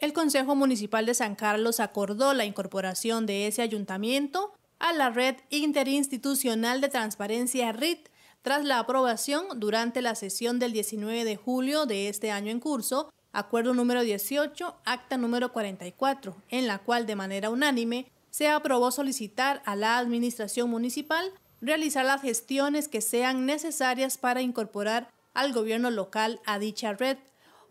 el Consejo Municipal de San Carlos acordó la incorporación de ese ayuntamiento a la Red Interinstitucional de Transparencia RIT tras la aprobación durante la sesión del 19 de julio de este año en curso, acuerdo número 18, acta número 44, en la cual de manera unánime se aprobó solicitar a la Administración Municipal realizar las gestiones que sean necesarias para incorporar al gobierno local a dicha red,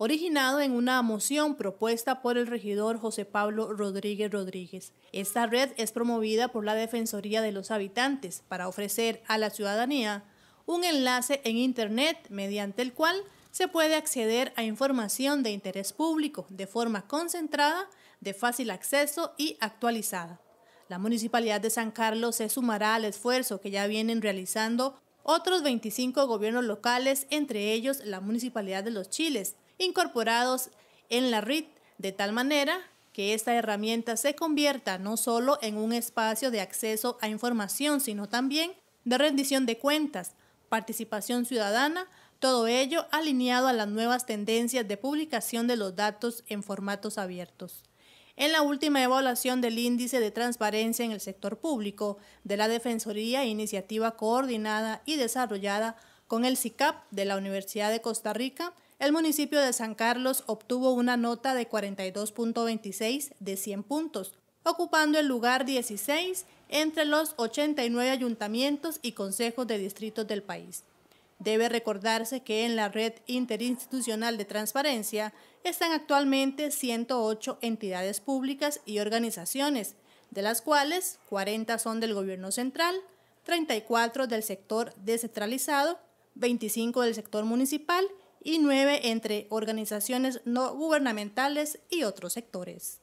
originado en una moción propuesta por el regidor José Pablo Rodríguez Rodríguez. Esta red es promovida por la Defensoría de los Habitantes para ofrecer a la ciudadanía un enlace en Internet mediante el cual se puede acceder a información de interés público de forma concentrada, de fácil acceso y actualizada. La Municipalidad de San Carlos se sumará al esfuerzo que ya vienen realizando otros 25 gobiernos locales, entre ellos la Municipalidad de Los Chiles, incorporados en la RIT, de tal manera que esta herramienta se convierta no solo en un espacio de acceso a información, sino también de rendición de cuentas, participación ciudadana, todo ello alineado a las nuevas tendencias de publicación de los datos en formatos abiertos. En la última evaluación del índice de transparencia en el sector público de la Defensoría, iniciativa coordinada y desarrollada con el CICAP de la Universidad de Costa Rica, el municipio de San Carlos obtuvo una nota de 42.26 de 100 puntos, ocupando el lugar 16 entre los 89 ayuntamientos y consejos de distritos del país. Debe recordarse que en la red interinstitucional de transparencia están actualmente 108 entidades públicas y organizaciones, de las cuales 40 son del gobierno central, 34 del sector descentralizado, 25 del sector municipal y nueve entre organizaciones no gubernamentales y otros sectores.